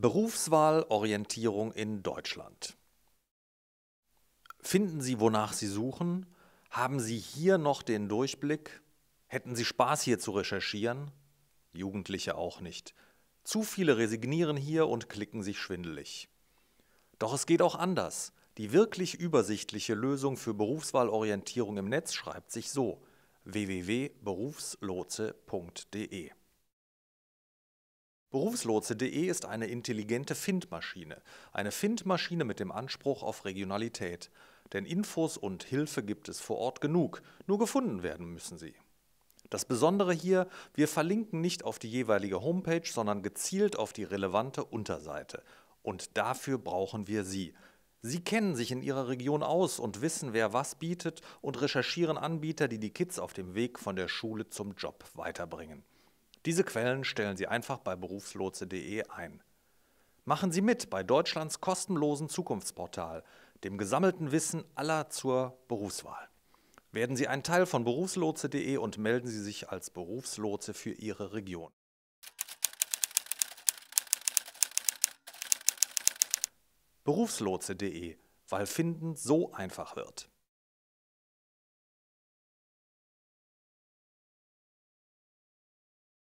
Berufswahlorientierung in Deutschland. Finden Sie, wonach Sie suchen? Haben Sie hier noch den Durchblick? Hätten Sie Spaß hier zu recherchieren? Jugendliche auch nicht. Zu viele resignieren hier und klicken sich schwindelig. Doch es geht auch anders. Die wirklich übersichtliche Lösung für Berufswahlorientierung im Netz schreibt sich so: www.berufslotse.de Berufslotse.de ist eine intelligente Findmaschine. Eine Findmaschine mit dem Anspruch auf Regionalität. Denn Infos und Hilfe gibt es vor Ort genug, nur gefunden werden müssen sie. Das Besondere hier, wir verlinken nicht auf die jeweilige Homepage, sondern gezielt auf die relevante Unterseite. Und dafür brauchen wir Sie. Sie kennen sich in Ihrer Region aus und wissen, wer was bietet und recherchieren Anbieter, die die Kids auf dem Weg von der Schule zum Job weiterbringen. Diese Quellen stellen Sie einfach bei berufslotse.de ein. Machen Sie mit bei Deutschlands kostenlosen Zukunftsportal, dem gesammelten Wissen aller zur Berufswahl. Werden Sie ein Teil von berufslotse.de und melden Sie sich als Berufslotse für Ihre Region. Berufslotse.de, weil Finden so einfach wird.